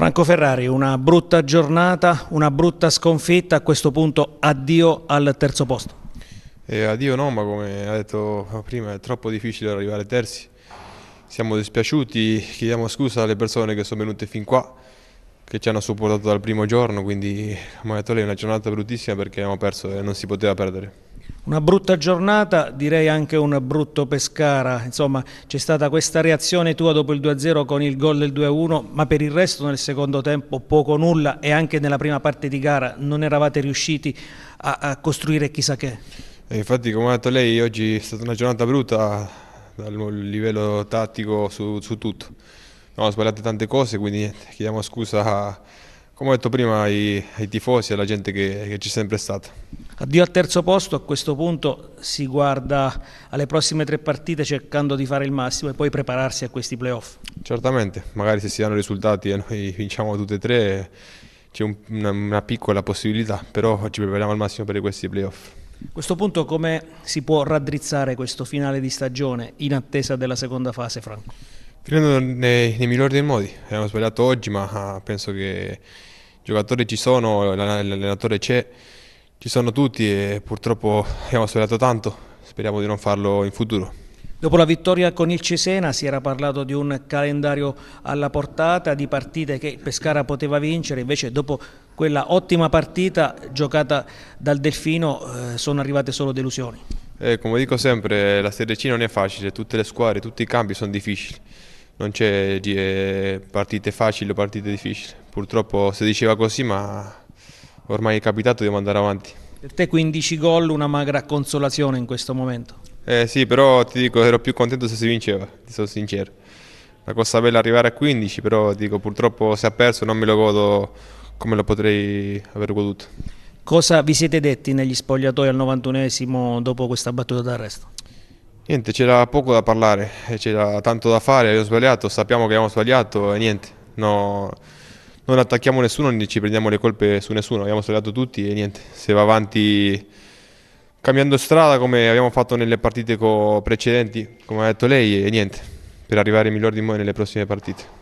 Franco Ferrari, una brutta giornata, una brutta sconfitta, a questo punto addio al terzo posto. Eh, addio no, ma come ha detto prima è troppo difficile arrivare terzi. Siamo dispiaciuti, chiediamo scusa alle persone che sono venute fin qua, che ci hanno supportato dal primo giorno, quindi come ha detto lei è una giornata bruttissima perché abbiamo perso e non si poteva perdere. Una brutta giornata, direi anche un brutto Pescara, insomma c'è stata questa reazione tua dopo il 2-0 con il gol del 2-1, ma per il resto nel secondo tempo poco nulla e anche nella prima parte di gara non eravate riusciti a, a costruire chissà che. E eh, infatti come ha detto lei oggi è stata una giornata brutta dal livello tattico su, su tutto, abbiamo sbagliato tante cose quindi chiediamo scusa a come ho detto prima ai, ai tifosi e alla gente che, che c'è sempre stata. Addio al terzo posto, a questo punto si guarda alle prossime tre partite cercando di fare il massimo e poi prepararsi a questi playoff. Certamente, magari se si danno risultati e noi vinciamo tutte e tre c'è un, una, una piccola possibilità, però ci prepariamo al massimo per questi playoff. A questo punto come si può raddrizzare questo finale di stagione in attesa della seconda fase, Franco? Credo nei, nei migliori dei modi, abbiamo sbagliato oggi ma ah, penso che i giocatori ci sono, l'allenatore c'è, ci sono tutti e purtroppo abbiamo sbagliato tanto, speriamo di non farlo in futuro. Dopo la vittoria con il Cesena si era parlato di un calendario alla portata, di partite che Pescara poteva vincere, invece dopo quella ottima partita giocata dal Delfino eh, sono arrivate solo delusioni. Eh, come dico sempre, la Serie C non è facile, tutte le squadre, tutti i campi sono difficili non c'è eh, partite facili o partite difficili. Purtroppo si diceva così, ma ormai è capitato, devo andare avanti. Per te 15 gol, una magra consolazione in questo momento? Eh sì, però ti dico, ero più contento se si vinceva, ti sono sincero. La cosa bella è arrivare a 15, però dico, purtroppo se ha perso non me lo godo come lo potrei aver goduto. Cosa vi siete detti negli spogliatoi al 91esimo dopo questa battuta d'arresto? Niente, c'era poco da parlare, eh, c'era tanto da fare, abbiamo sbagliato, sappiamo che abbiamo sbagliato e niente, no, non attacchiamo nessuno, non ci prendiamo le colpe su nessuno, abbiamo sbagliato tutti e niente, se va avanti cambiando strada come abbiamo fatto nelle partite precedenti, come ha detto lei, e niente, per arrivare miglior di noi nelle prossime partite.